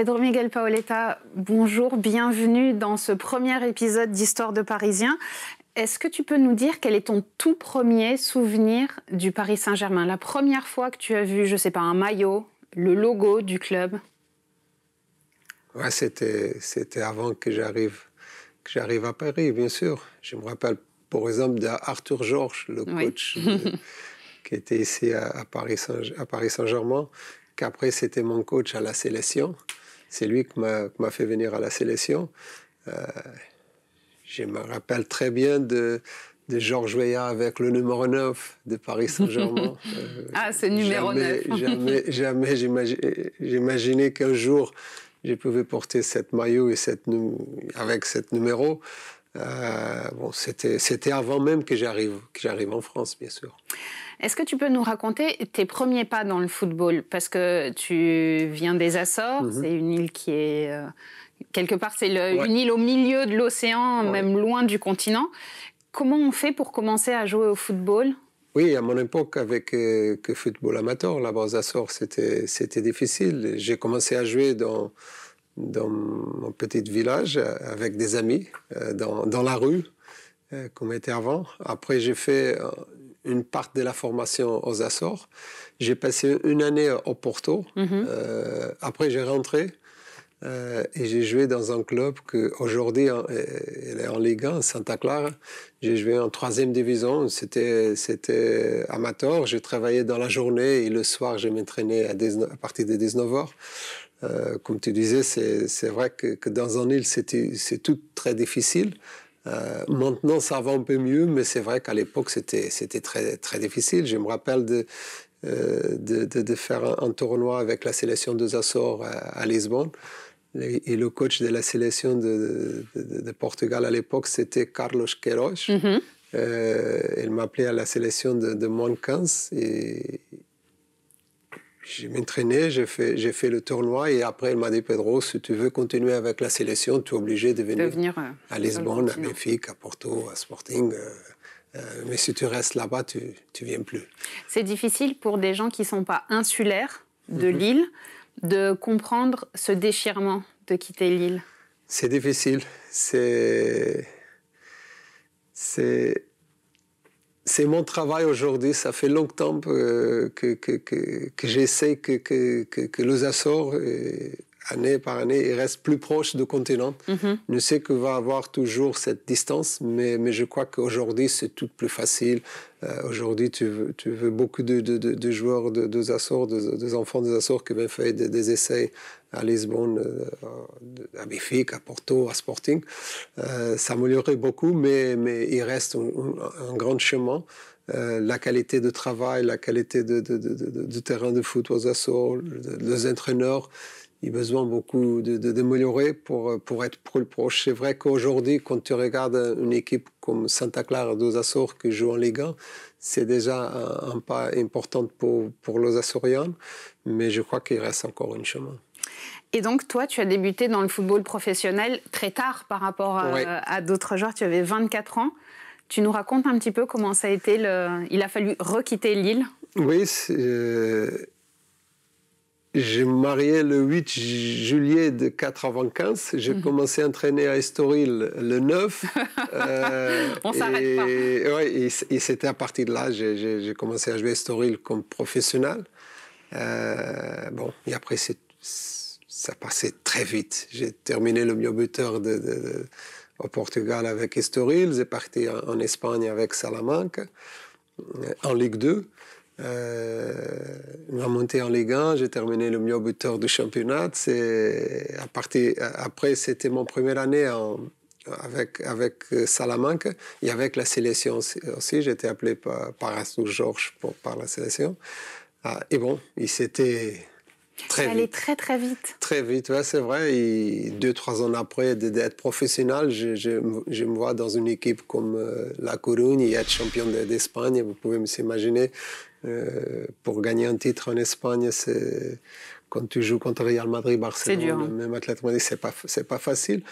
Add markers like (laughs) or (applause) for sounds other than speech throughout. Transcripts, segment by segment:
Pedro Miguel Paoletta, bonjour, bienvenue dans ce premier épisode d'Histoire de Parisien. Est-ce que tu peux nous dire quel est ton tout premier souvenir du Paris Saint-Germain La première fois que tu as vu, je ne sais pas, un maillot, le logo du club c'était, avant que j'arrive, à Paris, bien sûr. Je me rappelle, par exemple, d'Arthur Georges, le coach (laughs) qui était ici à, Paris Saint-Germain, qu'après c'était mon coach à la sélection. C'est lui qui m'a fait venir à la sélection. Euh, je me rappelle très bien de, de Georges Weah avec le numéro 9 de Paris Saint-Germain. (laughs) Euh, ah, c'est numéro jamais, 9 (laughs) Jamais, jamais j'imaginais qu'un jour je pouvais porter cette maillot et cette, avec cette numéro. Euh, bon, c'était avant même que j'arrive en France, bien sûr. Est-ce que tu peux nous raconter tes premiers pas dans le football Parce que tu viens des Açores, mhm. c'est une île qui est... Euh, quelque part, c'est une île au milieu de l'océan, même loin du continent. Comment on fait pour commencer à jouer au football oui, à mon époque, avec le euh, que football amateur, là-bas aux Açores, c'était difficile. J'ai commencé à jouer dans, dans mon petit village euh, avec des amis euh, dans, dans la rue, comme euh, était avant. Après, j'ai fait une part de la formation aux Açores. J'ai passé une année au Porto. Mhm. après, j'ai rentré et j'ai joué dans un club que aujourd'hui hein, est en Ligue 1, Santa Clara. J'ai joué en troisième division. C'était c'était amateur. Je travaillais dans la journée et le soir, je m'entraînais à, à, partir de 19 h euh, comme tu disais, c'est vrai que, dans un île, c'est tout très difficile. Euh, maintenant, ça va un peu mieux, mais c'est vrai qu'à l'époque, c'était très, très difficile. Je me rappelle de, euh, de, faire un, tournoi avec la sélection des Açores à, Lisbonne. Et, le coach de la sélection de, Portugal à l'époque, c'était Carlos Queiroz. Mm-hmm. il m'appelait à la sélection de, de moins 15 et j'ai fait, j'ai fait le tournoi et après, elle m'a dit Pedro, si tu veux continuer avec la sélection, tu es obligé de venir, euh, à Lisbonne, à Benfica, à Porto, à Sporting. Euh, euh, mais si tu restes là-bas, tu ne viens plus. C'est difficile pour des gens qui ne sont pas insulaires de mhm. Lille l'île de comprendre ce déchirement de quitter l'île. C'est difficile. C'est. C'est c'est mon travail aujourd'hui. Ça fait longtemps euh, que, que, j'essaie que, que, les Açores année par année, il reste plus proche du continent. Mhm. ne ne Je sais qu'il va avoir toujours cette distance, mais, je crois qu'aujourd'hui, c'est tout plus facile. Euh, aujourd'hui, tu veux, beaucoup de, joueurs de, des Açores, des enfants des Açores qui viennent faire des, essais à Lisbonne, euh, à Bifique, à Porto, à Sporting. Euh, ça améliorait beaucoup, mais, il reste un, grand chemin. la qualité de travail, la qualité du terrain de foot aux Açores, les entraîneurs il besoin beaucoup de, d'améliorer pour, pour être plus proche. C'est vrai qu'aujourd'hui, quand tu regardes une équipe comme Santa Clara dos qui joue en Ligue 1, c'est déjà un, pas important pour, pour mais je crois qu'il reste encore un chemin. Et donc, toi, tu as débuté dans le football professionnel très tard par rapport à, d'autres joueurs. Tu avais 24 ans. Tu nous racontes un petit peu comment ça a été. Le... Il a fallu requitter Lille. Oui, euh, j'ai marié le 8 juillet de 95. J'ai mhm. commencé à entraîner à Estoril le 9. (laughs) Euh, On s'arrête pas. Ouais, et, c'était à partir de là, j'ai, j'ai commencé à jouer à Estoril comme professionnel. Euh, bon, et après, ça passait très vite. J'ai terminé le mieux buteur au Portugal avec Estoril. J'ai parti en, en Espagne avec Salamanca, euh, en Ligue 2. Ma euh, monté en Ligue 1, j'ai terminé le meilleur buteur du championnat. C'est à partir, après, c'était mon première année avec, avec euh, Salamanque et avec la sélection aussi. J'étais appelé par, par Astou Georges pour, par la sélection. Ah, et bon, il s'était très Ça allait très très vite. Très vite, ouais, c'est vrai. deux, trois ans après d'être professionnel, je, je, je, me vois dans une équipe comme euh, La Corugne et être champion d'Espagne. Vous pouvez s'imaginer euh, pour gagner un titre en Espagne, c'est quand tu joues contre Real Madrid, Barcelone, dur, hein. même Atlético Madrid, c'est pas c'est pas facile.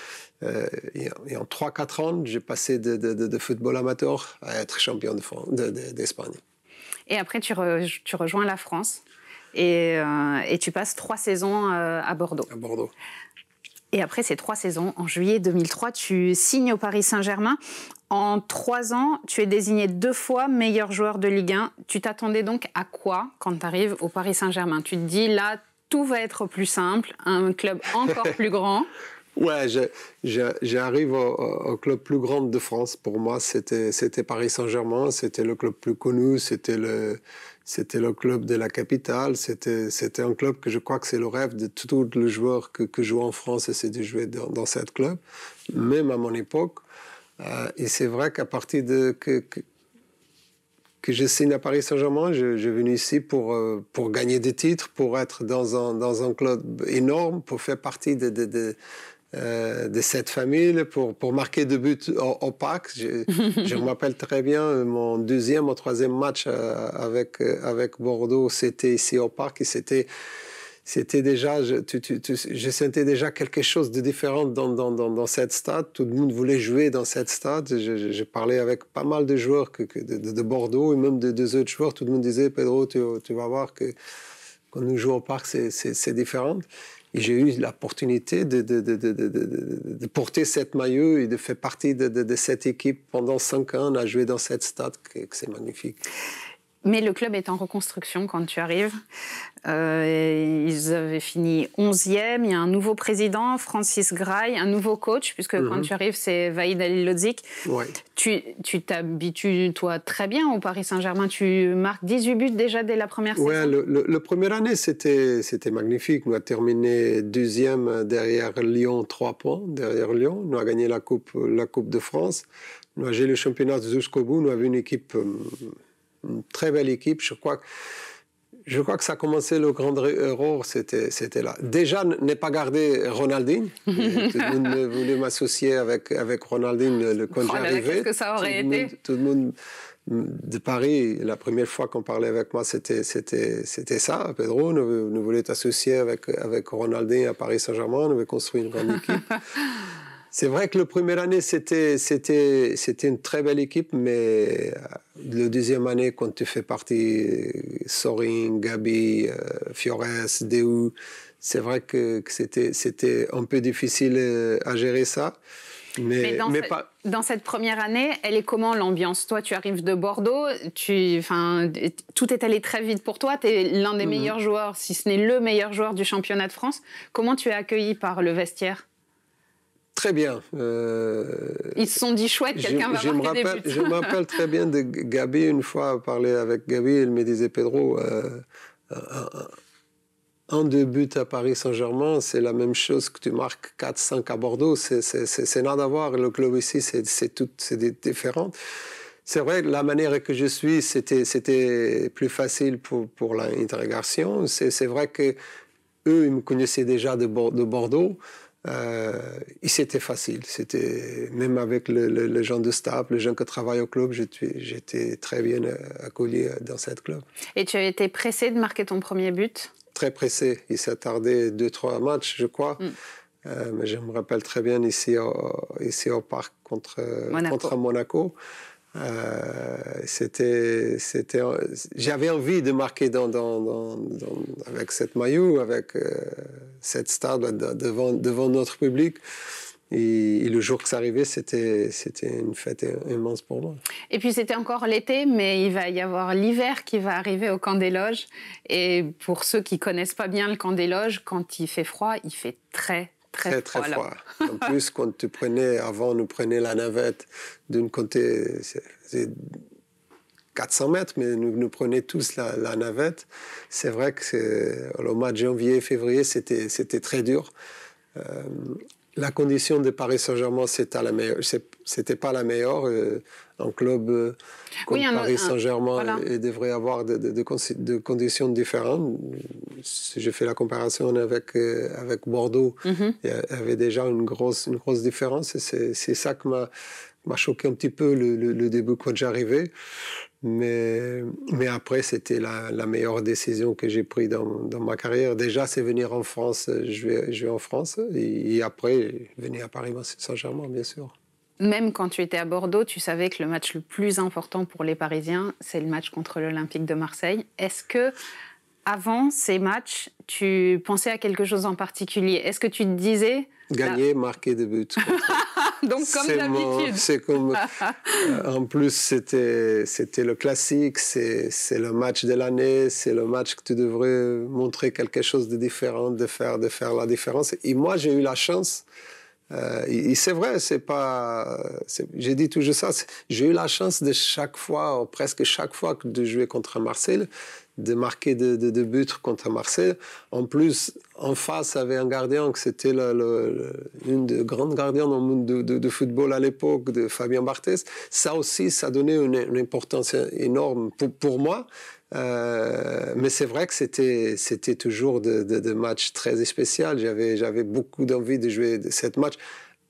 Euh, et, en 3-4 ans, j'ai passé de, football amateur à être champion d'Espagne. et après, tu, rejoins la France et, euh, et tu passes trois saisons à Bordeaux. À Bordeaux. Et après ces trois saisons, en juillet 2003, tu signes au Paris Saint-Germain en trois ans, tu es désigné deux fois meilleur joueur de Ligue 1. Tu t'attendais donc à quoi quand tu arrives au Paris Saint-Germain Tu te dis là, tout va être plus simple, un club encore plus grand. (laughs) Ouais, j'arrive au, club plus grand de France. Pour moi, c'était Paris Saint-Germain, c'était le club plus connu, c'était le, le club de la capitale, c'était un club que je crois que c'est le rêve de tout le joueur que, que joue en France, c'est de jouer dans, dans club, même à mon époque. Euh, et c'est vrai qu'à partir de que, que, je signe à Paris Saint-Germain, je, suis venu ici pour, euh, pour gagner des titres, pour être dans un, dans un club énorme, pour faire partie de, de, euh, cette famille, pour, pour marquer des buts au, Parc. Je, je me (laughs) rappelle très bien mon deuxième ou troisième match avec, avec Bordeaux, c'était ici au Parc et c'était c'était déjà, je, sentais déjà quelque chose de différent dans, dans, dans, dans, cette stade. Tout le monde voulait jouer dans cette stade. J'ai parlé avec pas mal de joueurs que, de, Bordeaux et même de deux autres joueurs. Tout le monde disait, Pedro, tu, vas voir que quand nous jouons au parc, c'est différent. Et j'ai eu l'opportunité de, de, de, porter cette maillot et de faire partie de, cette équipe pendant cinq ans. à jouer dans cette stade, c'est magnifique. Mais le club est en reconstruction quand tu arrives. Euh, ils avaient fini 11e. Il y a un nouveau président, Francis Grail, un nouveau coach, puisque quand mhm. tu arrives, c'est Vaïd Ali Lodzik. Tu t'habitues, toi, très bien au Paris Saint-Germain. Tu marques 18 buts déjà dès la première saison. Le, le, première année, c'était magnifique. On a terminé deuxième derrière Lyon, 3 points derrière Lyon. On a gagné la Coupe, la coupe de France. On a géré le championnat jusqu'au bout. On avait une équipe. Euh, une très belle équipe. Je crois que je crois que ça a commencé le grand erreur, c'était là. Déjà, n'est pas gardé Ronaldinho. (laughs) le monde voulait m'associer avec, avec Ronaldinho le, quand j'arrivais. Oh ça aurait tout le monde de Paris, la première fois qu'on parlait avec moi, c'était ça. Pedro nous, nous voulait t'associer avec, avec Ronaldinho à Paris Saint-Germain, on avait construire une grande équipe. (laughs) C'est vrai que la première année, c'était, une très belle équipe, mais euh, la deuxième année, quand tu fais partie, Sorin, Gabi, euh, Fiores, Deu, c'est vrai que, c'était, c'était un peu difficile euh, à gérer ça. Mais, dans, dans, cette première année, elle est comment l'ambiance Toi, tu arrives de Bordeaux, tu, tout est allé très vite pour toi, tu es l'un des mhm. meilleurs joueurs, si ce n'est le meilleur joueur du championnat de France. Comment tu es accueilli par le vestiaire Très bien. Euh, ils se sont dit chouette, quelqu'un va je marquer des je me rappelle très bien de Gabi, une fois parlé avec Gabi, elle me disait Pedro, en euh, un, deux buts à Paris Saint-Germain, c'est la même chose que tu marques 4-5 à Bordeaux, c'est nada d'avoir. le club ici, c'est différent. C'est vrai, la manière que je suis, c'était plus facile pour, pour l'intégration. C'est vrai que eux, ils me connaissaient déjà de, de Bordeaux. Euh, et c'était facile. C'était même avec les gens de staff, les gens qui travaillent au club, j'étais très bien euh, accueilli euh, dans cette club. Et tu as été pressé de marquer ton premier but Très pressé. Il s'est tardé deux trois matchs, je crois. Mm. Euh, mais je me rappelle très bien ici au, ici au parc contre Contre Monaco. Euh, c'était, c'était, j'avais envie de marquer dans, dans, avec cette maillot, avec euh, cette star devant, devant notre public. Et, le jour que ça arrivait, c'était, c'était une fête immense pour moi. Et puis c'était encore l'été, mais il va y avoir l'hiver qui va arriver au camp des loges. Et pour ceux qui connaissent pas bien le camp des loges, quand il fait froid, il fait très très, très, froid. en plus, quand tu prenais, avant, nous prenait la navette d'un côté, c'est 400 mètres, mais nous, nous tous la, navette. C'est vrai que au mois de janvier, février, c'était, c'était très dur. Euh, la condition de Paris Saint-Germain, c'est, à la meilleure, c'était pas la meilleure. Euh, un club comme Paris Saint-Germain devrait avoir de, conditions différentes. Si je fais la comparaison avec, euh, avec Bordeaux, mhm. il y avait déjà une grosse, une grosse différence. C'est ça qui m'a m'a choqué un petit peu le, début quand j'arrivais. Mais, mais après, c'était la, meilleure décision que j'ai prise dans, ma carrière. Déjà, c'est venir en France, je vais, je vais en France, et après, venir à Paris Saint-Germain, bien sûr même quand tu étais à Bordeaux, tu savais que le match le plus important pour les Parisiens, c'est le match contre l'Olympique de Marseille. Est-ce que avant ces matchs, tu pensais à quelque chose en particulier Est-ce que tu te disais gagner, marquer des buts (laughs) Donc comme d'habitude. C'est comme (laughs) euh, en plus c'était c'était le classique, c'est le match de l'année, c'est le match que tu devrais montrer quelque chose de différent, de faire de faire la différence. Et moi j'ai eu la chance euh, et c'est vrai, c'est pas. J'ai dit toujours ça. J'ai eu la chance de chaque fois, presque chaque fois, de jouer contre Marseille, de marquer de, de, de buts contre Marseille. En plus, en face avait un gardien que c'était une des grandes gardiens dans le monde de, football à l'époque, de Fabien Barthez. Ça aussi, ça donnait une, une importance énorme pour, pour moi euh, mais c'est vrai que c'était c'était toujours de, de, matchs très spéciaux. J'avais j'avais beaucoup d'envie de jouer de cette match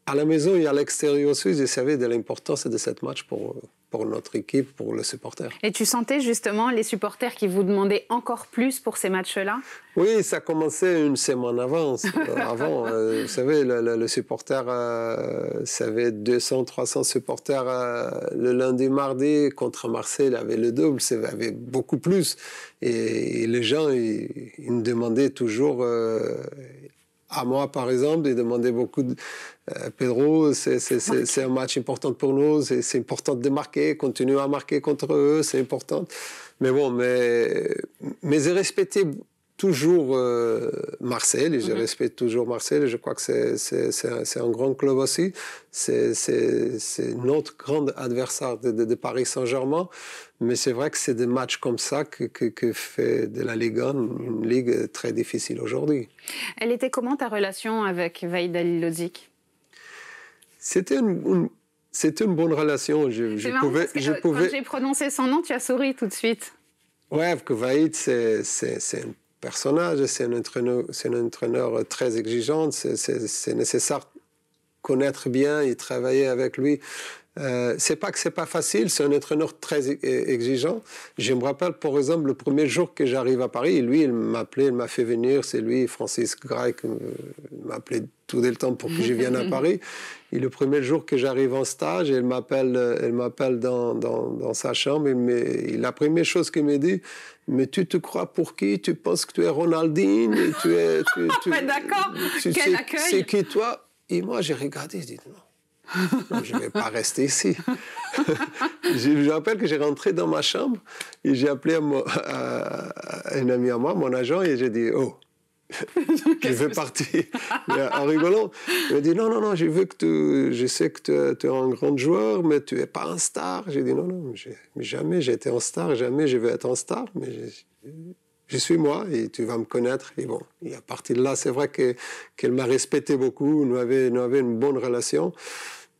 à la maison et à l'extérieur aussi. Je savais de l'importance de cette match pour pour notre équipe, pour les supporters. Et tu sentais justement les supporters qui vous demandaient encore plus pour ces matchs-là Oui, ça commençait une semaine avant. (laughs) Euh, avant, euh, vous savez, le, supporter, euh, ça avait 200, 300 supporters le lundi, mardi contre Marseille, il avait le double, il avait beaucoup plus. Et, les gens, ils me demandaient toujours à moi, par exemple, de demander beaucoup de euh, Pedro, c'est un match important pour nous, c'est important de marquer, continuer à marquer contre eux, c'est important. Mais bon, mais, mais j'ai respecté toujours euh, Marseille, et je mhm. respecte toujours Marseille, et je crois que c'est un, un, grand club aussi. C'est notre grand adversaire de, de, de Paris Saint-Germain. Mais c'est vrai que c'est des matchs comme ça que, fait de la Ligue 1 une ligue très difficile aujourd'hui. Elle était comment ta relation avec Vaïd Lozic C'était une, c'était une bonne relation. Je, pouvais, quand j'ai prononcé son nom, tu as souri tout de suite. Ouais, que Vaïd, c'est, un personnage, c'est un entraîneur, c'est un entraîneur très exigeant. C'est, nécessaire connaître bien et travailler avec lui. Euh, c'est pas que c'est pas facile, c'est un entraîneur très e-, e-, exigeant. Je me rappelle, par exemple, le premier jour que j'arrive à Paris, lui, il m'a appelé, il m'a fait venir, c'est lui, Francis Grec, qui euh, m'a appelé tout le temps pour que je vienne à (laughs) Paris. Et le premier jour que j'arrive en stage, elle m'appelle, elle euh, m'appelle dans, dans, sa chambre. Et la première chose qu'il m'a dit, mais tu te crois pour qui Tu penses que tu es Ronaldine tu es. Tu, tu, (laughs) D'accord. Quel accueil C'est qui toi Et moi, j'ai regardé, je dis non je ne vais pas rester ici. (laughs) je, rappelle que j'ai rentré dans ma chambre et j'ai appelé un (laughs) euh, ami à moi, mon agent, et j'ai dit Oh, je (laughs) veux partir. en rigolant, il m'a dit Non, non, non, je, veux que tu, je sais que tu es, un grand joueur, mais tu n'es pas un star. J'ai dit Non, non, jamais j'ai été un star, jamais je veux être un star, mais je, suis moi et tu vas me connaître. Et bon, à partir de là, c'est vrai qu'elle m'a respecté beaucoup, nous avions, nous avait une bonne relation.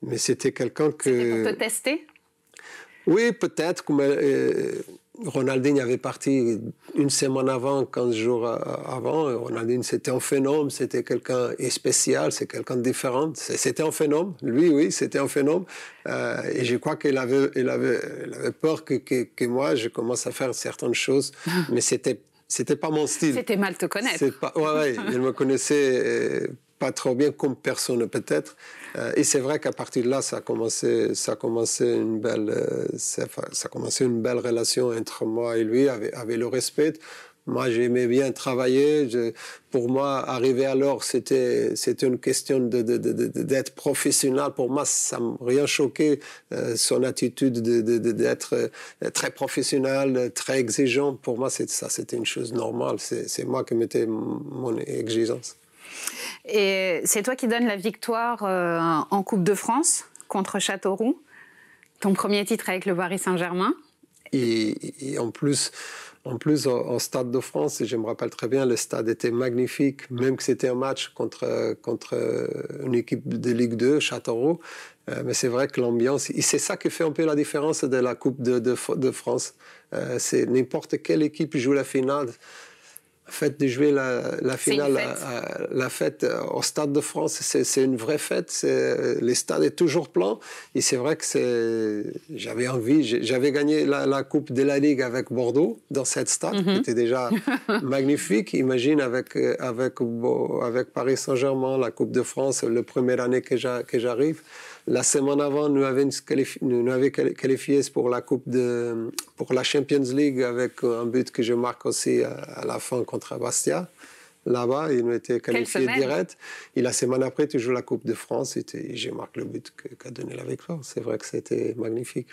Mais c'était quelqu'un que. C'était pour tester Oui, peut-être. Euh, Ronaldine avait parti une semaine avant, 15 jours euh, avant. Ronaldine, c'était un phénomène, c'était quelqu'un spécial, c'est quelqu'un de différent. C'était un phénomène, lui, oui, c'était un phénomène. Euh, et je crois qu'il avait, il avait, il avait peur que, que, moi, je commence à faire certaines choses, (laughs) mais c'était. C'était pas mon style. C'était mal te connaître. Pas, ouais, il me connaissait pas trop bien comme personne peut-être. Euh, et c'est vrai qu'à partir de là, ça a commencé, ça commencé une belle, euh, ça, a une belle relation entre moi et lui, avec, le respect. Moi, j'aimais bien travailler. Je, pour moi, arriver à l'or, c'était, c'était une question de, de, de, d'être professionnel. Pour moi, ça m'a rien choqué, euh, son attitude d'être très professionnel, très exigeant. Pour moi, c'est, ça, c'était une chose normale. C'est, c'est moi qui mettais mon exigence. Et c'est toi qui donnes la victoire euh, en Coupe de France contre Châteauroux, ton premier titre avec le Paris Saint-Germain. Et, en plus, en plus, en, Stade de France, je me rappelle très bien, le stade était magnifique, même que c'était un match contre, contre une équipe de Ligue 2, Châteauroux. Euh, mais c'est vrai que l'ambiance, c'est ça qui fait un peu la différence de la Coupe de, France. Euh, c'est n'importe quelle équipe joue la finale fête de jouer la, finale, la fête euh, au Stade de France, c'est une vraie fête. Les stades est toujours plein. Et c'est vrai que j'avais envie, j'avais gagné la, Coupe de la Ligue avec Bordeaux dans cette stade, qui mhm. était déjà (laughs) magnifique. Imagine avec, euh, avec, avec Paris Saint-Germain, la Coupe de France, la première année que j'arrive. La semaine avant, nous avions qualifié, pour la Coupe de, pour la Champions League avec un but que je marque aussi à la fin contre Bastia là-bas, il nous était qualifié direct. Et la semaine après, tu joues la Coupe de France et, j'ai marqué le but qu'a donné la victoire. C'est vrai que c'était magnifique.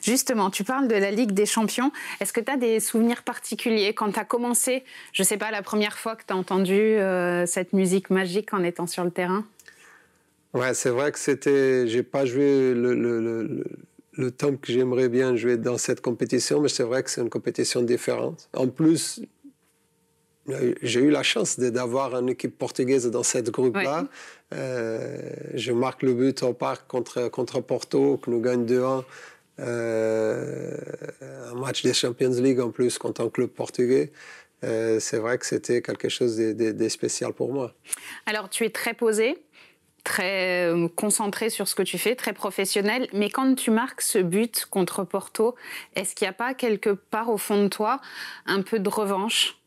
Justement, tu parles de la Ligue des Champions. Est-ce que tu as des souvenirs particuliers quand tu as commencé, je ne sais pas, la première fois que tu as entendu euh, cette musique magique en étant sur le terrain Ouais, c'est vrai que c'était. J'ai pas joué le, le, le, le que j'aimerais bien jouer dans cette compétition, mais c'est vrai que c'est une compétition différente. En plus, euh, j'ai eu la chance d'avoir une équipe portugaise dans cette groupe-là. Euh, je marque le but au parc contre, contre Porto, que nous gagne 2-1. Euh, un match des Champions League en plus contre un club portugais. c'est vrai que c'était quelque chose de, spécial pour moi. Alors, tu es très posé, très euh, concentré sur ce que tu fais, très professionnel. Mais quand tu marques ce but contre Porto, est-ce qu'il n'y a pas quelque part au fond de toi un peu de revanche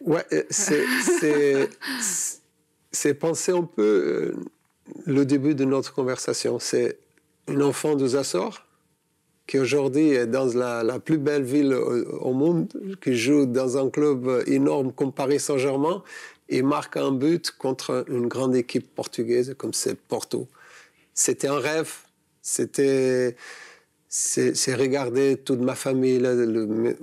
Ouais, euh, (laughs) c'est penser un peu euh, le début de notre conversation. C'est une enfant de Açores qui aujourd'hui est dans la, plus belle ville au, au, monde, qui joue dans un club énorme comme Paris Saint-Germain, et marque un but contre une grande équipe portugaise comme c'est Porto. C'était un rêve, c'était c'est regarder toute ma famille, le,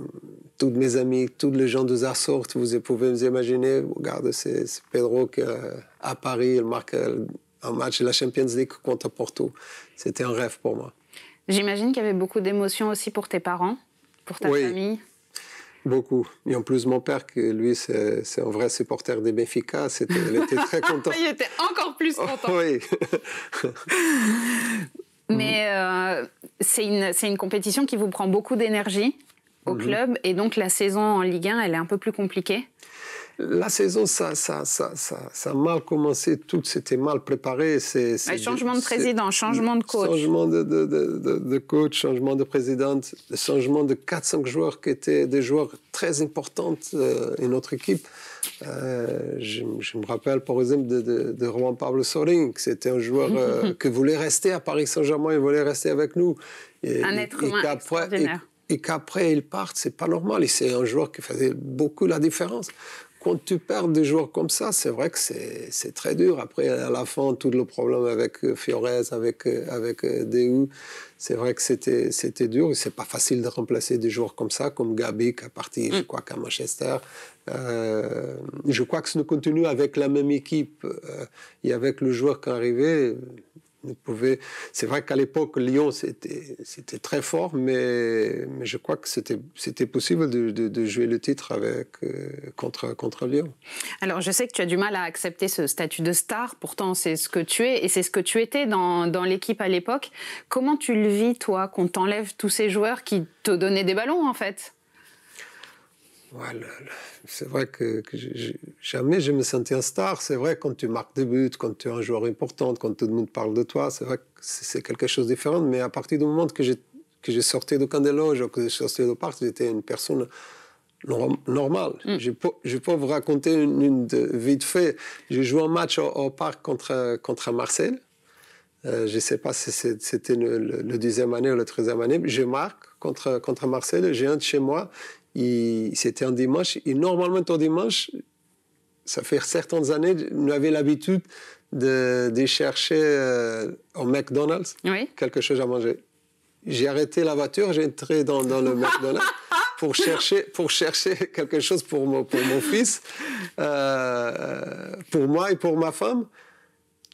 toutes mes amis, tous les gens de Zarsort, vous pouvez vous imaginer, regarde, c'est Pedro qui, euh, à Paris, il marque euh, un match de la Champions League contre Porto. C'était un rêve pour moi. J'imagine qu'il y avait beaucoup d'émotions aussi pour tes parents, pour ta famille. Beaucoup. Et en plus, mon père, qui, lui, c'est un vrai supporter des Benfica, il était très (laughs) content. il était encore plus content. oui. (laughs) Mais euh, c'est une, une, compétition qui vous prend beaucoup d'énergie au mhm. club. Et donc, la saison en Ligue 1, elle est un peu plus compliquée. La saison, ça, ça, ça, ça, a mal commencé, tout c'était mal préparé. C'est, changement de président, changement de coach. Changement de, coach, changement de présidente, changement de 4-5 joueurs qui étaient des joueurs très importants dans euh, notre équipe. Euh, je, me rappelle par exemple de, de, de Juan Pablo Sorin, c'était un joueur euh, (laughs) qui voulait rester à Paris Saint-Germain, il voulait rester avec nous. Et, un être humain Et, qu'après il parte, c'est pas normal. Et c'est un joueur qui faisait beaucoup la différence quand tu perds des joueurs comme ça, c'est vrai que c'est très dur. Après, à la fin, tout le problème avec euh, Fiorez, avec, euh, avec euh, c'est vrai que c'était dur. C'est pas facile de remplacer des joueurs comme ça, comme Gabi qui a parti, je mm. crois, qu'à Manchester. je crois que si nous continuons avec la même équipe et avec le joueur qui est arrivé, c'est vrai qu'à l'époque, Lyon, c'était très fort, mais, je crois que c'était possible de, jouer le titre avec, euh, contre, contre Lyon. Alors, je sais que tu as du mal à accepter ce statut de star, pourtant, c'est ce que tu es et c'est ce que tu étais dans, l'équipe à l'époque. Comment tu le vis, toi, qu'on t'enlève tous ces joueurs qui te donnaient des ballons, en fait voilà, c'est vrai que, Jamais je me sentais un star. C'est vrai, quand tu marques des buts, quand tu es un joueur important, quand tout le monde parle de toi, c'est vrai que c'est quelque chose de différent. Mais à partir du moment que j'ai sorti sortais de Candeloge ou que j'ai sorti de Parc, j'étais une personne normale. Mm. Je, peux, vous raconter une, vie de, fait. J'ai joué un match au, Parc contre, contre Marseille. Euh, je ne sais pas si c'était le, deuxième année ou le troisième année. Je marque contre, contre Marseille. J'ai un de chez moi. C'était un dimanche. Et normalement, ton dimanche, ça fait certaines années, nous avions l'habitude de, chercher euh, au McDonald's quelque chose à manger. J'ai arrêté la voiture, j'ai entré dans, le McDonald's (laughs) pour chercher, pour chercher quelque chose pour, mon, pour mon fils, euh, euh, pour moi et pour ma femme.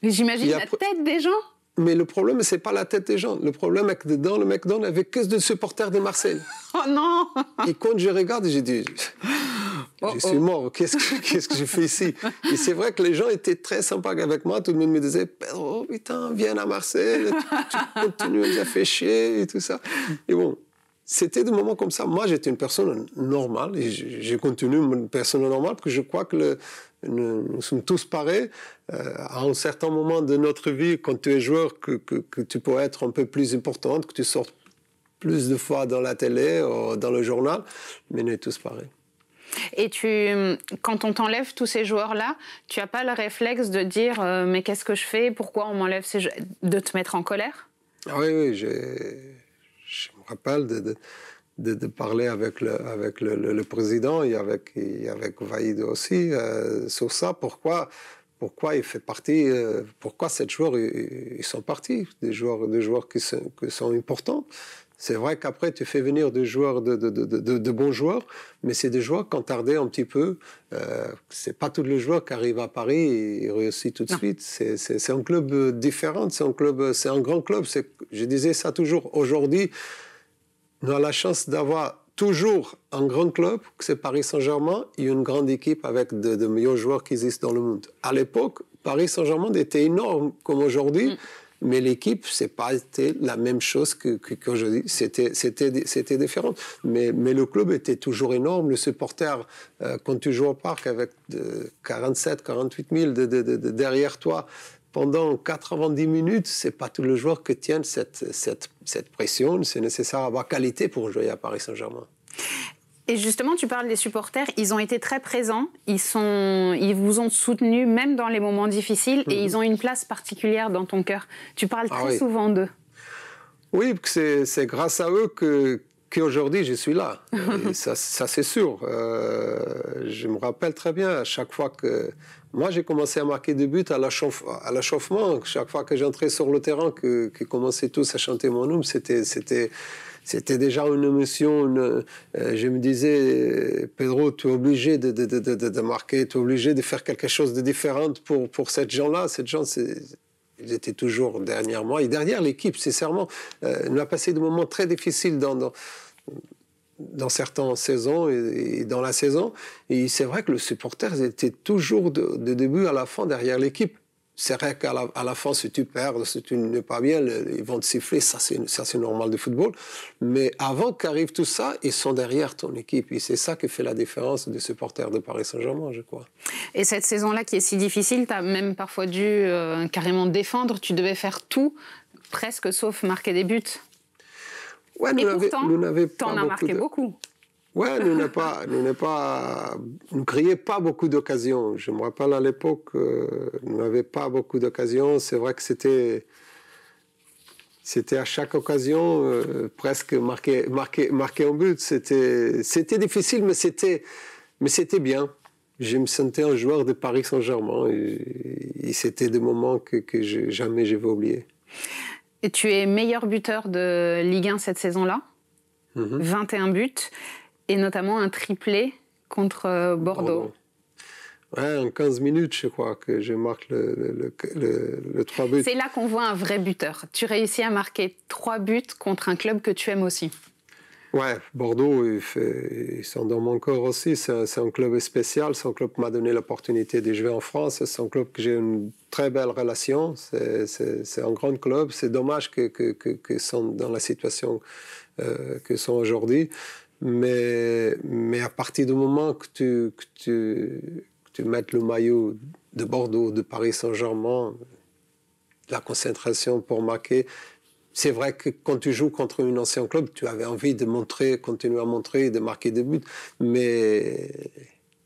J'imagine la tête des gens. Mais le problème, c'est pas la tête des gens. Le problème, c'est que dans le McDonald's, il n'y avait que des supporters de Marseille. (laughs) Oh non Et quand je regarde, j'ai dit je oh, suis oh. mort, qu'est-ce que, (laughs) qu'est-ce que j'ai fait ici Et c'est vrai que les gens étaient très sympas avec moi. Tout le monde me disait Pedro, putain, viens à Marseille, tu continues à nous faire chier et tout ça. Et bon, c'était des moments comme ça. Moi, j'étais une personne normale et j'ai continué une personne normale parce que je crois que le, nous, sommes tous pareils. Euh, à un certain moment de notre vie, quand tu es joueur, que, tu peux être un peu plus importante, que tu sortes plus de fois dans la télé ou dans le journal, mais nous sommes tous pareils. Et tu, quand on t'enlève tous ces joueurs-là, tu n'as pas le réflexe de dire euh, mais qu'est-ce que je fais Pourquoi on m'enlève ces joueurs De te mettre en colère ah Oui, oui, je, me rappelle de, de, parler avec le, avec le, président et avec, et avec aussi euh, sur ça. Pourquoi pourquoi il fait partie, euh, pourquoi ces joueurs ils, sont partis, des joueurs, des joueurs qui sont, qui sont importants. C'est vrai qu'après, tu fais venir des joueurs de, bons joueurs, mais c'est des joueurs qui ont tardé un petit peu. Euh, c'est pas tous les joueurs qui arrivent à Paris et, réussissent tout de suite. C'est un club euh, différent, c'est un, club, euh, un grand club. Je disais ça toujours. Aujourd'hui, on a la chance d'avoir toujours un grand club, que c'est Paris Saint-Germain, et une grande équipe avec de, meilleurs joueurs qui existent dans le monde. À l'époque, Paris Saint-Germain était énorme comme aujourd'hui. Mm. Mais l'équipe, c'est pas été la même chose que Que, que c'était, c'était, c'était différent. Mais, mais le club était toujours énorme. Le supporter, quand euh, tu joues au parc avec euh, de 47, 48 000 derrière toi, pendant 90 minutes, c'est pas tous les joueurs qui tiennent cette, cette, cette pression. C'est nécessaire d'avoir avoir qualité pour jouer à Paris Saint-Germain. Et justement, tu parles des supporters, ils ont été très présents, ils, sont, ils vous ont soutenu même dans les moments difficiles et mhm. ils ont une place particulière dans ton cœur. Tu parles ah très souvent d'eux. Oui, c'est grâce à eux que qu'aujourd'hui je suis là. (laughs) ça, c'est sûr. Euh, je me rappelle très bien à chaque fois que moi j'ai commencé à marquer des buts à l'échauffement. Chaque fois que j'entrais sur le terrain, que, que commençaient tous à chanter mon nom, c'était c'était c'était déjà une émotion. Euh, je me disais, euh, Pedro, tu es obligé de, marquer, tu es obligé de faire quelque chose de différent pour, pour cette gens-là. Cette gens, ils étaient toujours derrière moi. Et derrière l'équipe, sincèrement, euh, on a passé des moments très difficiles dans, dans certaines saisons et, dans la saison. Et c'est vrai que le supporter était toujours de début à la fin derrière l'équipe c'est vrai qu'à la, fin, si tu perds, si tu n'es pas bien, ils vont te siffler, ça c'est normal du football. Mais avant qu'arrive tout ça, ils sont derrière ton équipe. Et c'est ça qui fait la différence des supporters de Paris Saint-Germain, je crois. Et cette saison-là qui est si difficile, tu as même parfois dû euh, carrément défendre, tu devais faire tout, presque sauf marquer des buts. Mais nous Et pourtant, tu en as marqué beaucoup. Ouais, nous n'avons pas, nous n'avons pas, nous créions pas beaucoup d'occasions. Je me rappelle à l'époque, euh, nous n'avions pas beaucoup d'occasions. C'est vrai que c'était, c'était à chaque occasion euh, presque marqué, marqué, marqué en but. C'était, c'était difficile, mais c'était, mais c'était bien. Je me sentais un joueur de Paris Saint-Germain. Et, c'était des moments que, que jamais je vais oublier. Et tu es meilleur buteur de Ligue 1 cette saison-là. 21 mhm. buts et notamment un triplé contre euh, Bordeaux. Ouais, en 15 minutes, je crois, que je marque le, le, 3 buts. C'est là qu'on voit un vrai buteur. Tu réussis à marquer 3 buts contre un club que tu aimes aussi. Ouais, Bordeaux, ils sont dans mon corps aussi. C'est un, club spécial. C'est un club m'a donné l'opportunité de jouer en France. C'est un club que j'ai une très belle relation. C'est un grand club. C'est dommage qu'ils que, sont dans la situation euh, que sont aujourd'hui. Mais, mais à partir du moment que tu, que tu, tu mets le maillot de Bordeaux, de Paris Saint-Germain, la concentration pour marquer, c'est vrai que quand tu joues contre un ancien club, tu avais envie de montrer, continuer à montrer, de marquer des buts, mais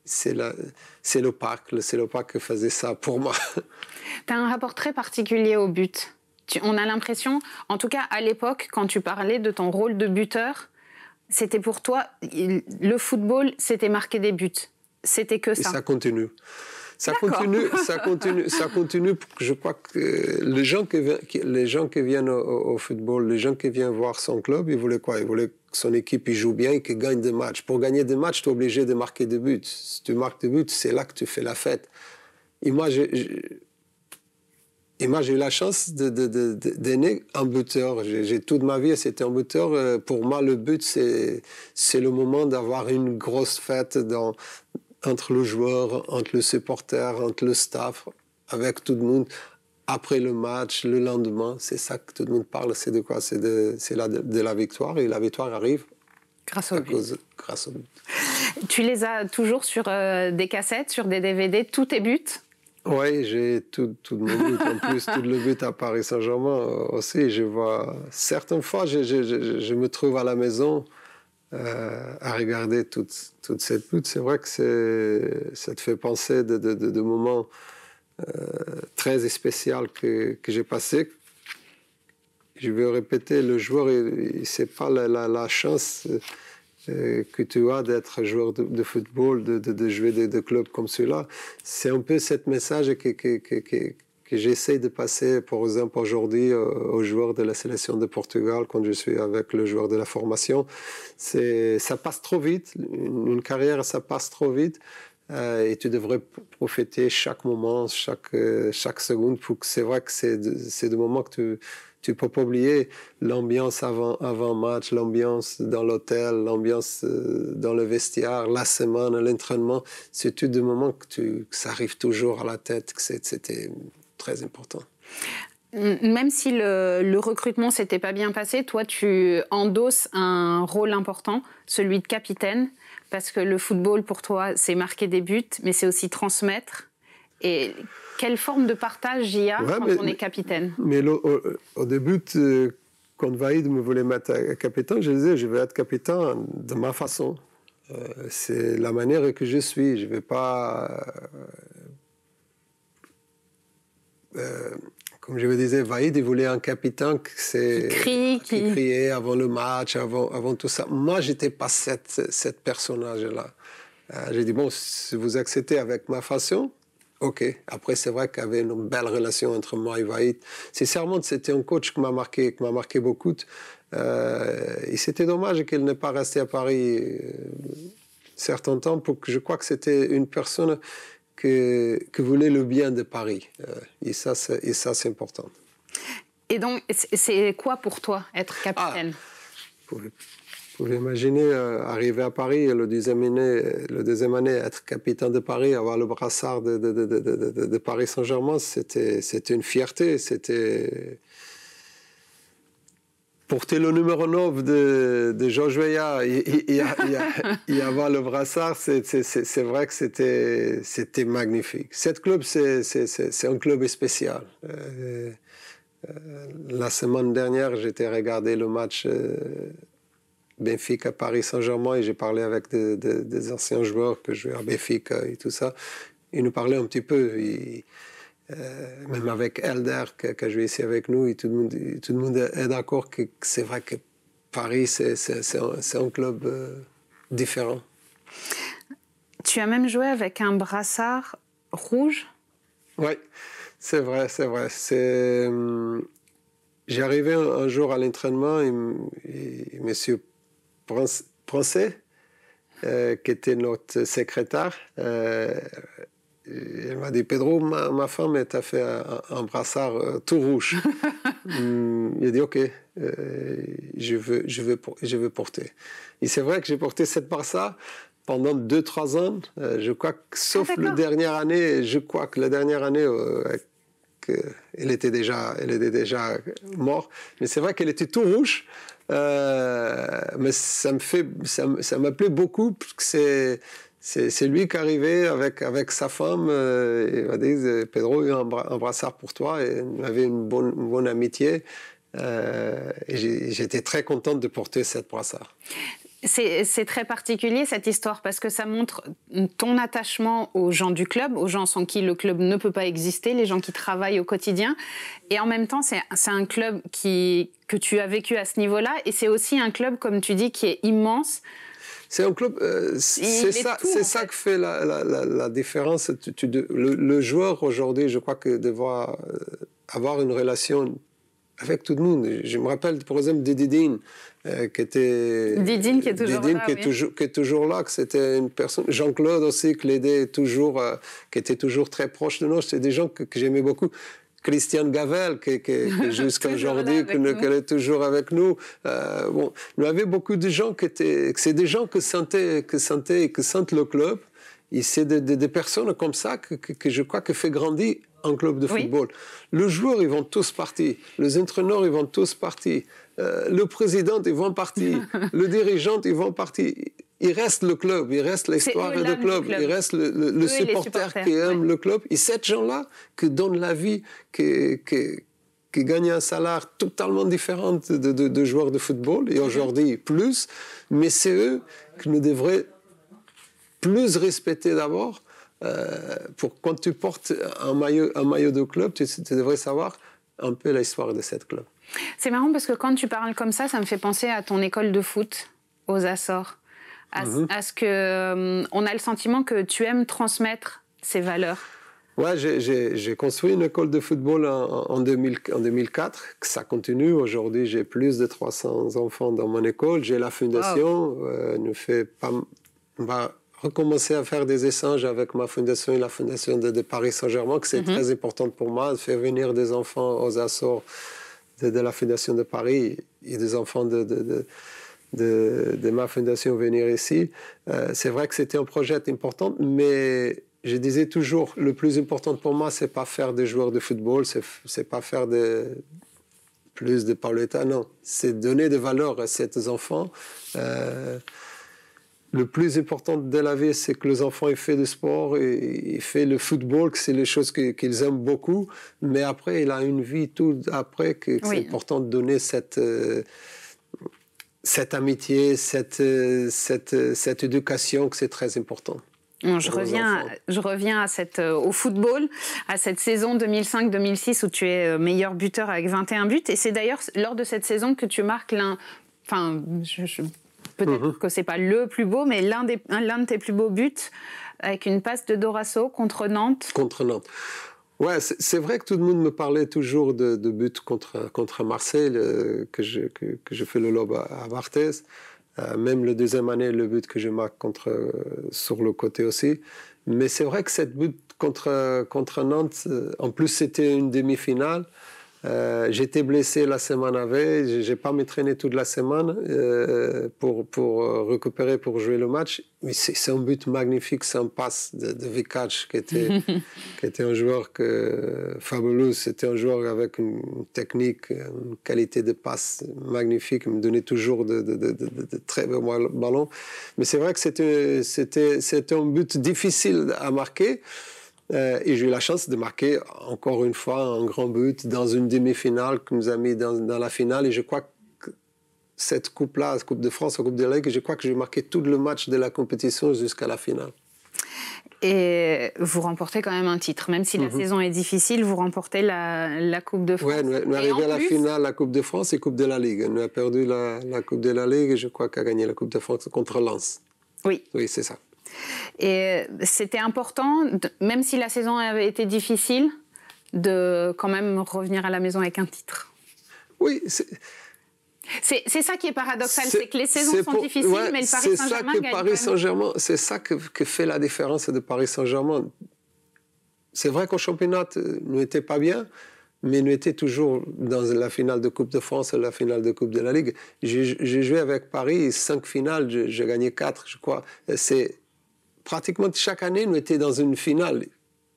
c'est le parc, c'est le parc qui faisait ça pour moi. (laughs) Tu as un rapport très particulier au but. on a l'impression, en tout cas à l'époque, quand tu parlais de ton rôle de buteur, c'était pour toi, le football, c'était marquer des buts. C'était que ça. Et ça continue. Ça continue, ça continue, ça continue. Je crois que les gens qui, les gens qui viennent au, football, les gens qui viennent voir son club, ils voulaient quoi Ils voulaient que son équipe il joue bien et qu'elle gagne des matchs. Pour gagner des matchs, tu es obligé de marquer des buts. Si tu marques des buts, c'est là que tu fais la fête. Et moi, je, et moi, j'ai eu la chance d'aimer un buteur. J'ai toute ma vie, c'était un buteur. Euh, pour moi, le but, c'est le moment d'avoir une grosse fête dans, entre le joueur, entre le supporter, entre le staff, avec tout le monde. Après le match, le lendemain, c'est ça que tout le monde parle. C'est de quoi C'est de, la, de la victoire. Et la victoire arrive Grâce au, but. Tu les as toujours sur euh, des cassettes, sur des DVD, tous tes buts oui, j'ai tout, tout mon but. En plus, tout le but à Paris Saint-Germain aussi. Je vois, certaines fois, je, me trouve à la maison euh, à regarder toute, toute cette C'est vrai que ça te fait penser de, de, moments euh, très spéciaux que, j'ai passés. Je vais répéter, le joueur, il, ne sait pas la, chance. Euh, que tu as d'être joueur de, football, de, jouer des de clubs comme celui-là. C'est un peu ce message que, que, que j'essaie de passer, par exemple, aujourd'hui euh, aux joueurs de la sélection de Portugal, quand je suis avec le joueur de la formation. Ça passe trop vite, une carrière, ça passe trop vite. Euh, et tu devrais profiter chaque moment, chaque, euh, chaque seconde, pour que c'est vrai que c'est des moments que tu ne peux pas oublier l'ambiance avant avant match, l'ambiance dans l'hôtel, l'ambiance euh, dans le vestiaire, la semaine, l'entraînement. C'est tout des moments que, ça arrive toujours à la tête, que c'était très important. Même si le, le recrutement s'était pas bien passé, toi tu endosses un rôle important, celui de capitaine. Parce que le football, pour toi, c'est marquer des buts, mais c'est aussi transmettre. Et quelle forme de partage il y a quand on est capitaine Mais, au, début, euh, quand Vaïd me voulait mettre à capitaine, je disais, je vais être capitaine de ma façon. Euh, c'est la manière que je suis. Je ne vais pas... Euh, comme je vous disais, Vaïd, il voulait un capitaine qui, qui... criait avant le match, avant, avant tout ça. Moi, j'étais pas cette, cette personnage-là. Euh, j'ai dit, bon, si vous acceptez avec ma façon, ok. Après, c'est vrai qu'il y avait une belle relation entre moi et Vaïd. Sincèrement, c'était un coach qui m'a marqué, qui m'a marqué beaucoup. Euh, et c'était dommage qu'il n'ait pas resté à Paris euh, certain temps pour que je crois que c'était une personne que, que voulait le bien de Paris. Euh, et ça, c'est important. Et donc, c'est quoi pour toi être capitaine vous, ah, pouvez imaginer euh, arriver à Paris et le deuxième, année, le année être capitaine de Paris, avoir le brassard de, de Paris Saint-Germain, c'était une fierté, c'était porter le numéro 9 de, de Georges Veillard et, et, et, avoir le brassard, c'est vrai que c'était magnifique. Cet club, c'est un club spécial. Euh, euh, la semaine dernière, j'étais regardé le match euh, Benfica Paris Saint-Germain et j'ai parlé avec des anciens joueurs que jouaient à Benfica et tout ça. Ils nous parlaient un petit peu. Euh, même avec Elder que, a je ici avec nous, et tout, le monde, tout le monde est d'accord que, c'est vrai que Paris, c'est un, club euh, différent. Tu as même joué avec un brassard rouge Oui, c'est vrai, c'est vrai. C'est... Euh, J'arrivais un, jour à l'entraînement et, Monsieur Prince, qui était notre secrétaire, elle m'a dit Pedro, ma, femme femme t'a fait un, brassard euh, tout rouge. (laughs) Mm, il a dit Ok, euh, je, veux, je, veux, je veux porter. Et c'est vrai que j'ai porté cette brassard pendant 2-3 ans. Euh, je crois que, ah, sauf le la dernière année, je crois que la dernière année, elle, était déjà, elle était déjà morte. Mais c'est vrai qu'elle était tout rouge. mais ça me fait, ça, ça m'a plu beaucoup parce que c'est c'est lui qui arrivait avec, avec sa femme. Euh, euh, il m'a dit Pedro, un, brassard pour toi. Et on avait une bonne, amitié. Euh, J'étais très contente de porter cette brassard. C'est très particulier cette histoire parce que ça montre ton attachement aux gens du club, aux gens sans qui le club ne peut pas exister, les gens qui travaillent au quotidien. Et en même temps, c'est un club que tu as vécu à ce niveau-là. Et c'est aussi un club, comme tu dis, qui est immense c'est un club. Euh, c'est ça, c'est ça que fait la, différence. le, joueur aujourd'hui, je crois que devoir euh, avoir une relation avec tout le monde. Je me rappelle, par exemple, de Didine, euh, qui était. Didine qui est toujours là. Qui, toujours, qui est toujours là, que c'était une personne. Jean-Claude aussi, qui l'aidait toujours, qui était toujours très proche de nous. C'est des gens que, que j'aimais beaucoup. Christiane Gavel, qui, qui, (laughs) jusqu'à aujourd'hui, qui, est toujours avec nous. Euh, bon, il y avait beaucoup de gens qui étaient, c'est des gens que sentaient, que sentaient, que sentent le club. Et c'est des, personnes comme ça que, que, je crois que fait grandir un club de football. Les Le joueur, ils vont tous partir. Les entraîneurs, ils vont tous partir. Euh, le président, ils vont partir. (laughs) le dirigeant, ils vont partir il reste le club, il reste l'histoire du club, il reste le, supporter qui aime le club. Et ces gens-là qui donnent la vie, qui, qui, gagnent un salaire totalement différent de, de, joueurs de football, et mhm. aujourd'hui plus, mais c'est eux que nous devrions plus respecter d'abord. Euh, pour quand tu portes un maillot, un maillot de club, tu, devrais savoir un peu l'histoire de cette club. C'est marrant parce que quand tu parles comme ça, ça me fait penser à ton école de foot aux Açores. Mhm. à, ce que euh, on a le sentiment que tu aimes transmettre ces valeurs. Ouais, j'ai construit une école de football en, en, 2000, en 2004. Ça continue. Aujourd'hui, j'ai plus de 300 enfants dans mon école. J'ai la fondation. Euh, fait pas, on va recommencer à faire des échanges avec ma fondation et la fondation de, Paris Saint-Germain, que c'est mhm. très important pour moi de faire venir des enfants aux Açores de, la fondation de Paris et des enfants de de, ma fondation venir ici. Euh, c'est vrai que c'était un projet important, mais je disais toujours, le plus important pour moi, c'est pas faire des joueurs de football, c'est pas faire de, plus de pauleta, non. C'est donner des valeurs à ces enfants. Euh, le plus important de la vie, c'est que les enfants ils fait du sport, ils, ils fait le football, que c'est les choses qu'ils aiment beaucoup. Mais après, il a une vie tout après que, c'est important de donner cette euh, cette amitié, cette, euh, cette, euh, cette éducation, que c'est très important. je, reviens, je reviens à cette, euh, au football, à cette saison 2005-2006 où tu es meilleur buteur avec 21 buts. Et c'est d'ailleurs lors de cette saison que tu marques l'un. Enfin, je, peut-être mhm. que c'est pas le plus beau, mais l'un de tes plus beaux buts avec une passe de Dorasso contre Nantes. Contre Nantes. Ouais, c'est vrai que tout le monde me parlait toujours de, but contre, contre Marseille, euh, que, je, que, je fais le lob à, à euh, même le deuxième année, le but que je marque contre, euh, sur le côté aussi. Mais c'est vrai que cette but contre, contre Nantes, en plus c'était une demi-finale, euh, j'étais blessé la semaine avant, n'ai pas m'étraîné toute la semaine euh, pour, pour euh, récupérer, pour jouer le match. Mais c'est un but magnifique, c'est un passe de, de Vikac, qui était, (laughs) était un joueur que, fabuleux. C'était un joueur avec une technique, une qualité de passe magnifique. Il me donnait toujours de, de très bons ballons. Mais c'est vrai que c'était un but difficile à marquer. Euh, et j'ai eu la chance de marquer encore une fois un grand but dans une demi-finale qui nous a mis dans, la finale. Et je crois que cette coupe-là, la Coupe de France, la Coupe de la Ligue, je crois que j'ai marqué tout le match de la compétition jusqu'à la finale. Et vous remportez quand même un titre, même si la mhm. saison est difficile, vous remportez la, Coupe de France. Oui, nous, arrivons à la finale, la Coupe de France et Coupe de la Ligue. Nous avons perdu la, Coupe de la Ligue et je crois qu'a gagné la Coupe de France contre Lens. Oui. Oui, c'est ça. Et c'était important, même si la saison avait été difficile, de quand même revenir à la maison avec un titre. Oui, c'est. ça qui est paradoxal, c'est que les saisons sont difficiles, mais le Paris Saint-Germain c'est ça que, fait la différence de Paris Saint-Germain. C'est vrai qu'au championnat, nous n'étions pas bien, mais nous étions toujours dans la finale de Coupe de France, la finale de Coupe de la Ligue. J'ai joué avec Paris cinq finales, j'ai gagné quatre, je crois. C'est pratiquement chaque année, nous étions dans une finale.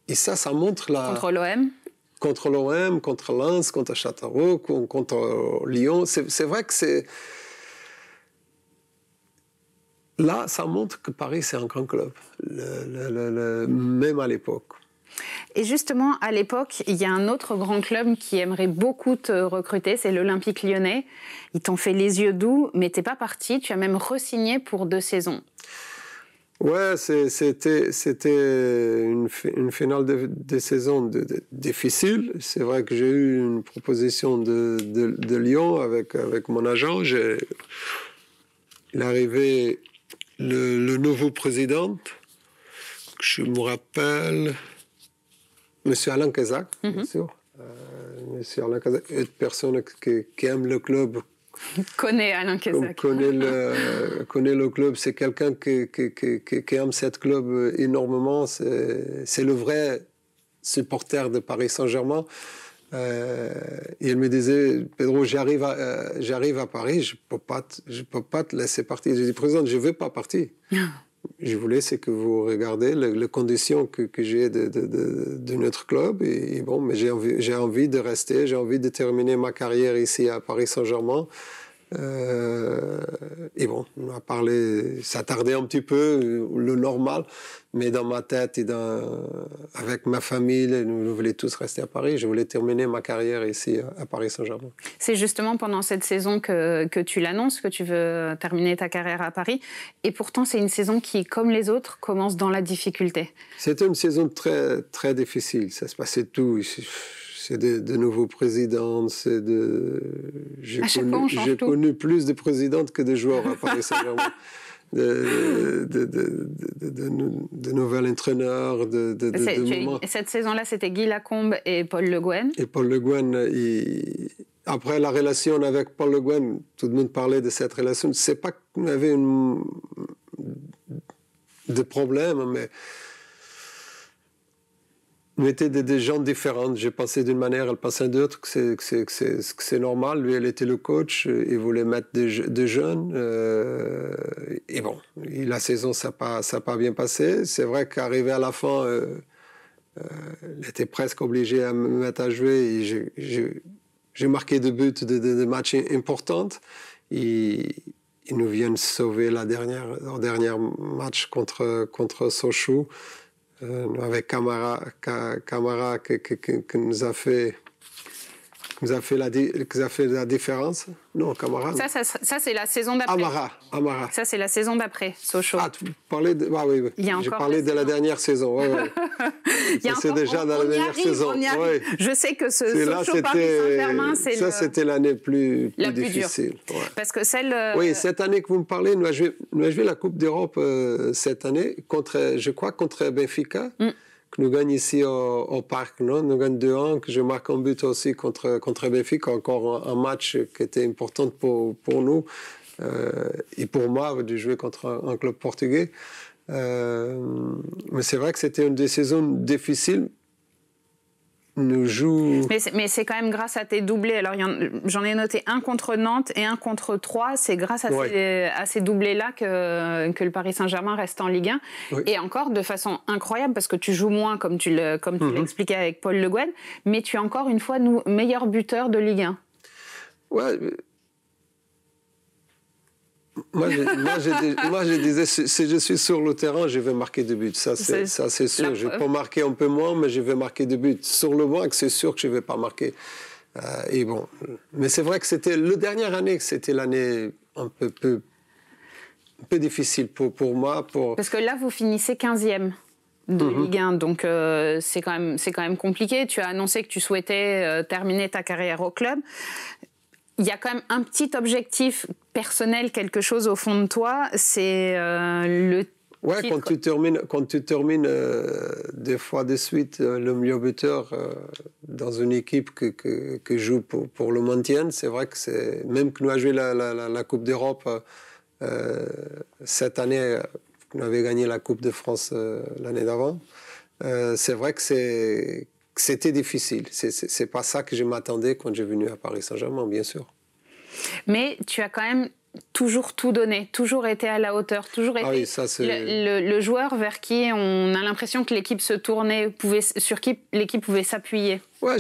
Et ça, ça montre la... Contre l'OM Contre l'OM, contre Lens, contre Châteauroux, contre Lyon. C'est vrai que c'est... Là, ça montre que Paris, c'est un grand club, même à l'époque. Et justement, à l'époque, il y a un autre grand club qui aimerait beaucoup te recruter, c'est l'Olympique lyonnais. Ils t'ont fait les yeux doux, mais t'es pas parti, tu as même re pour deux saisons. Ouais, c'était c'était une, finale de, saison de, difficile. C'est vrai que j'ai eu une proposition de, Lyon avec avec mon agent. Il arrivait le, le, nouveau président. Je me rappelle Monsieur Alain Kazak, mhm. bien sûr. Euh, monsieur Alain Kazak, une personne qui, qui aime le club (laughs) connaît Alain Connaît le, (laughs) connaît le club. C'est quelqu'un qui, aime cette club énormément. C'est le vrai supporter de Paris Saint-Germain. Il euh, me disait, Pedro, j'arrive à, euh, j'arrive à Paris, je ne peux, pas te, je peux pas te laisser partir. Je dis, président, je ne veux pas partir. (laughs) je voulais, c'est que vous regardez les, conditions que, j'ai de, notre club. Et, bon, mais j'ai envie, envie de rester, j'ai envie de terminer ma carrière ici à Paris Saint-Germain. Euh, et bon, on a parlé, s'attarder un petit peu, euh, le normal, mais dans ma tête et avec ma famille, nous, voulions tous rester à Paris. Je voulais terminer ma carrière ici, à Paris Saint-Germain. C'est justement pendant cette saison que, que tu l'annonces, que tu veux terminer ta carrière à Paris. Et pourtant, c'est une saison qui, comme les autres, commence dans la difficulté. C'était une saison très, très difficile. Ça se passait tout. Ici c'est de, nouveaux présidents, c'est de... J'ai connu, plus de présidentes que de joueurs à Paris (laughs) Saint-Germain. de, de, nouveaux entraîneurs, de, moments. Cette saison-là, c'était Guy Lacombe et Paul Le Guen. Et Paul Le Guen, après la relation avec Paul Le Guen, tout le monde parlait de cette relation. C'est pas qu'on avait une, de problème, mais on était des, gens différents. J'ai pensé d'une manière, elle pensait d'autre, que c'est normal. Lui, elle était le coach, euh, il voulait mettre des, jeunes. Euh, et bon, la saison, ça n'a pas, bien passé. C'est vrai qu'arrivé à la fin, euh, elle était presque obligé à me mettre à jouer. J'ai marqué deux buts de, matchs importants. ils nous viennent sauver la dernière, leur dernier match contre, contre Sochaux. Euh, avec Camara, Camara que qui, nous a fait vous a fait la, différence. Non, Camara. Ça, ça, ça c'est la saison d'après. Amara, Amara. Ça, c'est la saison d'après, Sochaux. Ah, tu parlais de. Bah oui, oui. Il y Je parlais de la dernière saison. Ouais, ouais. (laughs) Il y a c'est déjà dans la dernière saison. Je sais que ce Sochaux-Paris-Saint-Germain, c'est. Ça, c'était l'année plus, la plus difficile. Parce que celle. Euh, oui, cette année que vous me parlez, nous avons joué, la Coupe d'Europe euh, cette année, contre, je crois, contre Benfica. Mm que nous gagnons ici au, parc, non gagnons 2-1, que je marque un but aussi contre, contre BFIC, encore un, match qui était important pour, pour nous euh, et pour moi de jouer contre un, un club portugais. Euh, mais c'est vrai que c'était une des saisons difficiles, nous joue. Mais c'est quand même grâce à tes doublés. Alors j'en ai noté un contre Nantes et un contre 3. C'est grâce à ces, doublés-là que, que, le Paris Saint-Germain reste en Ligue 1. Et encore de façon incroyable, parce que tu joues moins, comme tu mhm. l'expliquais avec Paul Le Guen, mais tu es encore une fois nous, meilleur buteur de Ligue 1. Ouais, moi, je, disais, si je suis sur le terrain, je vais marquer des buts. Ça, c'est sûr. ne vais pas marquer un peu moins, mais je vais marquer des buts. Sur le banc, c'est sûr que je ne vais pas marquer. Euh, et bon. Mais c'est vrai que c'était la dernière année, c'était l'année un peu, peu, peu difficile pour, pour moi. Pour... Parce que là, vous finissez 15e de mhm. Ligue 1. Donc euh, c'est quand même c'est quand même compliqué. Tu as annoncé que tu souhaitais euh, terminer ta carrière au club il y a quand même un petit objectif personnel, quelque chose au fond de toi, c'est euh, le Ouais, quand tu termines, quand tu termines euh, des deux fois de suite euh, le meilleur buteur dans une équipe que, que, joue pour, pour, le maintien, c'est vrai que c'est même que nous avons joué la, la, Coupe d'Europe cette année, nous avait gagné la Coupe de France l'année d'avant. c'est vrai que c'est c'était difficile. C'est pas ça que je m'attendais quand j'ai venu à Paris Saint-Germain, bien sûr. Mais tu as quand même toujours tout donné, toujours été à la hauteur, toujours ah été le, joueur vers qui on a l'impression que l'équipe se tournait, pouvait, sur qui l'équipe pouvait s'appuyer. Ouais,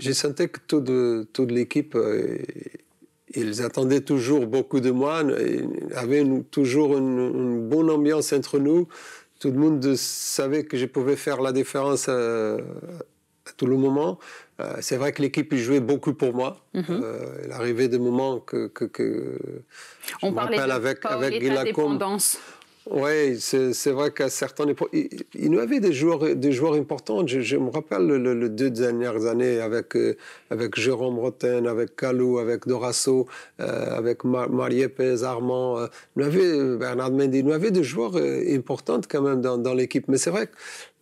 je, sentais que toute, l'équipe, euh, ils attendaient toujours beaucoup de moi, avait toujours une bonne ambiance entre nous tout le monde savait que je pouvais faire la différence euh, à, tout le moment. Euh, c'est vrai que l'équipe jouait beaucoup pour moi. Mhm. Euh, il arrivait des moments que, On me avec, avec Guillaume. Oui, c'est vrai qu'à certains il, il y avait des joueurs, des joueurs importants. Je, me rappelle les le, deux dernières années avec, euh, avec Jérôme Breton, avec Calou, avec Dorasso, euh, avec Marie Pez, Armand, euh, nous avait, Bernard Mendy. Nous avait des joueurs euh, importants quand même dans, l'équipe. Mais c'est vrai que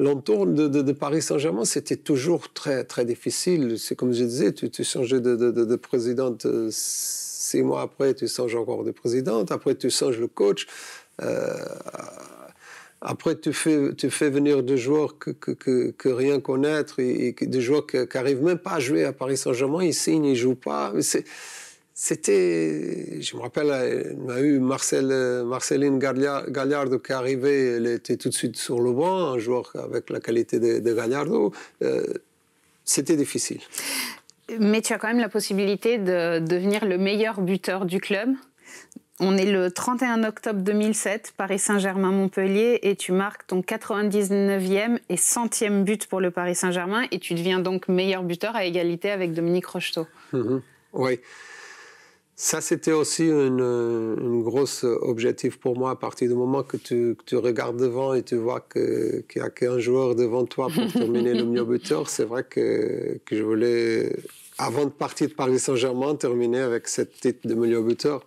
l'entour de, Paris Saint-Germain, c'était toujours très, très difficile. C'est comme je disais, tu, tu changeais de, présidente six mois après, tu changes encore de présidente. Après, tu changes le coach. Euh, après, tu fais, tu fais venir des joueurs que, que, rien connaître et, des joueurs qui n'arrivent même pas à jouer à Paris Saint-Germain, ils signent, ils ne jouent pas. C'était, je me rappelle, on a eu Marcel, Marceline Gagliardo qui est arrivée, elle était tout de suite sur le banc, un joueur avec la qualité de, de euh, C'était difficile. Mais tu as quand même la possibilité de devenir le meilleur buteur du club on est le 31 octobre 2007, Paris Saint-Germain-Montpellier, et tu marques ton 99e et 100e but pour le Paris Saint-Germain, et tu deviens donc meilleur buteur à égalité avec Dominique Rocheteau. Mhm. oui. Ça, c'était aussi un gros grosse objectif pour moi. À partir du moment que tu, regardes devant et tu vois qu'il y n'y a qu'un joueur devant toi pour (laughs) terminer le meilleur buteur, c'est vrai que, que je voulais avant de partir de Paris Saint-Germain, terminer avec cette titre de meilleur buteur.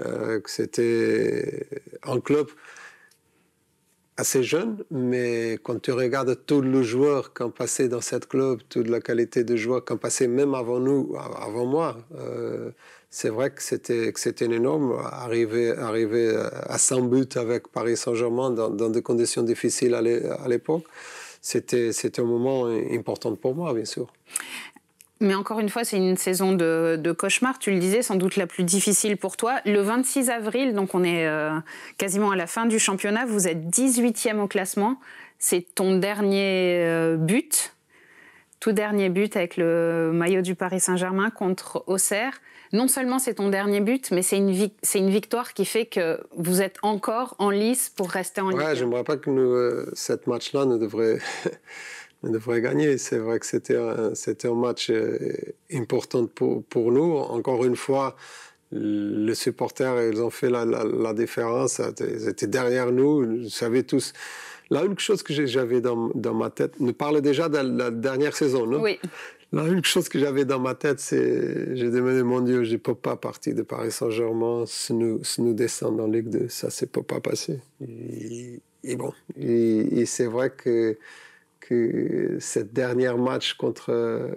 Euh, que c'était un club assez jeune, mais quand tu regardes tous les joueurs qui ont passé dans cette club, toute la qualité de joueurs qui ont passé même avant nous, avant moi, euh, c'est vrai que c'était que c'était énorme arriver arriver à 100 buts avec Paris Saint-Germain dans, dans, des conditions difficiles à l'époque. C'était c'était un moment important pour moi, bien sûr. Mais encore une fois, c'est une saison de, cauchemar, tu le disais, sans doute la plus difficile pour toi. Le 26 avril, donc on est euh, quasiment à la fin du championnat, vous êtes 18e au classement. C'est ton dernier euh, but, tout dernier but avec le maillot du Paris Saint-Germain contre Auxerre. Non seulement c'est ton dernier but, mais c'est une, une, victoire qui fait que vous êtes encore en lice pour rester en lice. Ouais, j'aimerais pas que nous, euh, cette match-là ne devrait. (laughs) devrait gagner. C'est vrai que c'était un, c'était un match euh, important pour, pour nous. Encore une fois, les supporters, ils ont fait la, la, différence. Ils étaient derrière nous. vous savez tous. La une chose que j'avais dans, dans ma tête, nous parle déjà de la dernière saison, non Oui. La une chose que j'avais dans ma tête, c'est j'ai demandé, mon Dieu, je ne peux pas partir de Paris Saint-Germain si nous, si nous descendons en Ligue 2. Ça ne peut pas passé. Et, bon, et c'est vrai que que cette dernière match contre,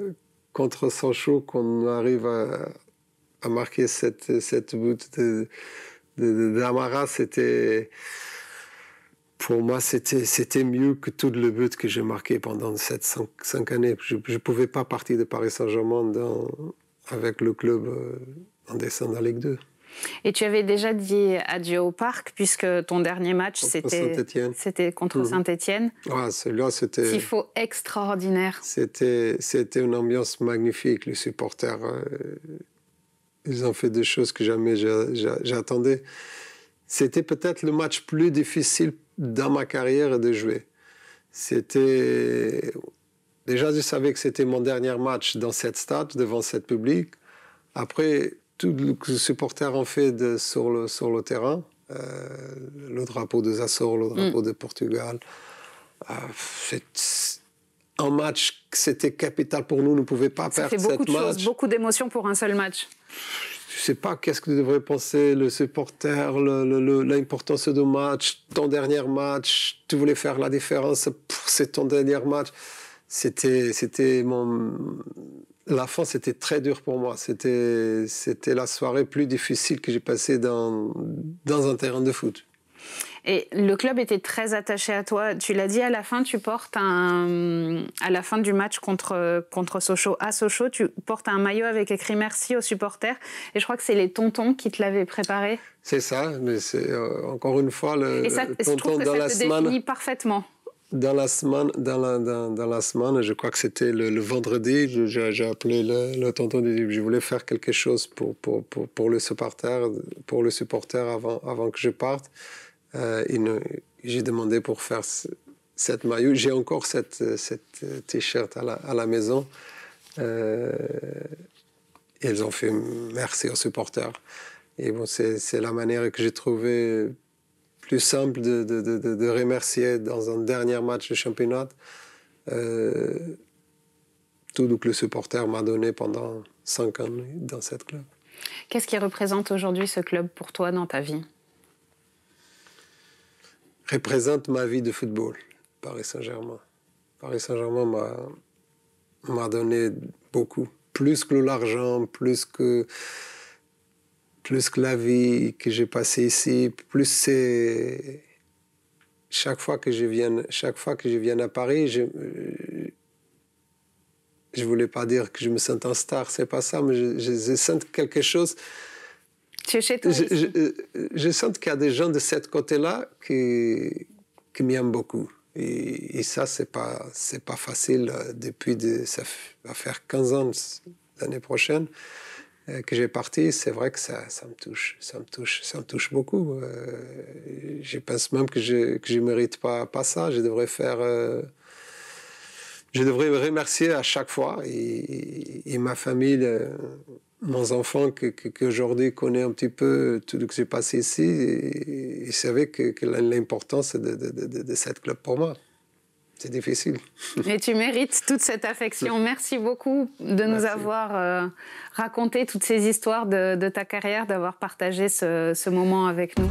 contre Sancho, qu'on arrive à, marquer cette, cette de, d'Amara, c'était pour moi, c'était mieux que tout le but que j'ai marqué pendant cette cinq, années. Je ne pouvais pas partir de Paris Saint-Germain avec le club euh, en descendant en Ligue 2. Et tu avais déjà dit adieu au parc, puisque ton dernier match, c'était contre mhm. Saint-Étienne. Mmh. là c'était. extraordinaire. C'était une ambiance magnifique. Les supporters, euh, ils ont fait des choses que jamais j'attendais. C'était peut-être le match plus difficile dans ma carrière de jouer. C'était. Déjà, je savais que c'était mon dernier match dans cette stade, devant cette public. Après, tout le supporter en fait de, sur, le, sur le terrain. Euh, le drapeau de Açores, le drapeau mm. de Portugal. Euh, un match c'était capital pour nous, nous ne pouvions pas perdre fait beaucoup beaucoup d'émotions pour un seul match. Je ne sais pas qu'est-ce que devrais penser le supporter, l'importance de match, ton dernier match, tu voulais faire la différence, c'est ton dernier match. C'était, c'était mon la fin, c'était très dur pour moi. C'était, la soirée plus difficile que j'ai passée dans, un terrain de foot. Et le club était très attaché à toi. Tu l'as dit à la fin, tu portes un. À la fin du match contre, contre Sochaux, à Sochaux, tu portes un maillot avec écrit merci aux supporters. Et je crois que c'est les tontons qui te l'avaient préparé. C'est ça, mais c'est euh, encore une fois le. Et ça, tonton je trouve que ça la définit parfaitement dans la semaine, dans dans, dans la semaine je crois que c'était le, vendredi, j'ai appelé le, le tonton je voulais faire quelque chose pour, pour, pour, pour, le supporter, pour le supporter avant, avant que je parte. Euh, j'ai demandé pour faire cette maillot. J'ai encore cette, cette t-shirt à la, à la maison. Euh, ils ont fait merci aux supporters. Et bon, c'est la manière que j'ai trouvé plus simple de, de, de, de, remercier dans un dernier match de championnat euh, tout tout que le supporter m'a donné pendant cinq ans dans cette club. Qu'est-ce qui représente aujourd'hui ce club pour toi dans ta vie Représente ma vie de football, Paris Saint-Germain. Paris Saint-Germain m'a donné beaucoup, plus que l'argent, plus que plus que la vie que j'ai passée ici, plus c'est chaque fois que je viens, chaque fois que je viens à Paris, je je voulais pas dire que je me sens en star, c'est pas ça, mais je, je, sens quelque chose. Tu Je, sens qu'il y a des gens de ce côté-là qui qui m'aiment beaucoup. Et, et ça, c'est pas c'est pas facile euh, depuis de, ça va faire 15 ans l'année prochaine. Euh, que j'ai parti, c'est vrai que ça, ça, me touche, ça me touche, ça me touche beaucoup. Euh, je pense même que je que je mérite pas pas ça. Je devrais faire, euh, je devrais remercier à chaque fois et, ma famille, mes enfants que, que, aujourd'hui connaît un petit peu tout ce que j'ai passé ici, ils savaient que, que l'importance de, de, de, de cette club pour moi c'est difficile. (laughs) Et tu mérites toute cette affection. Merci beaucoup de nous avoir euh, raconté toutes ces histoires de, ta carrière, d'avoir partagé ce moment avec nous.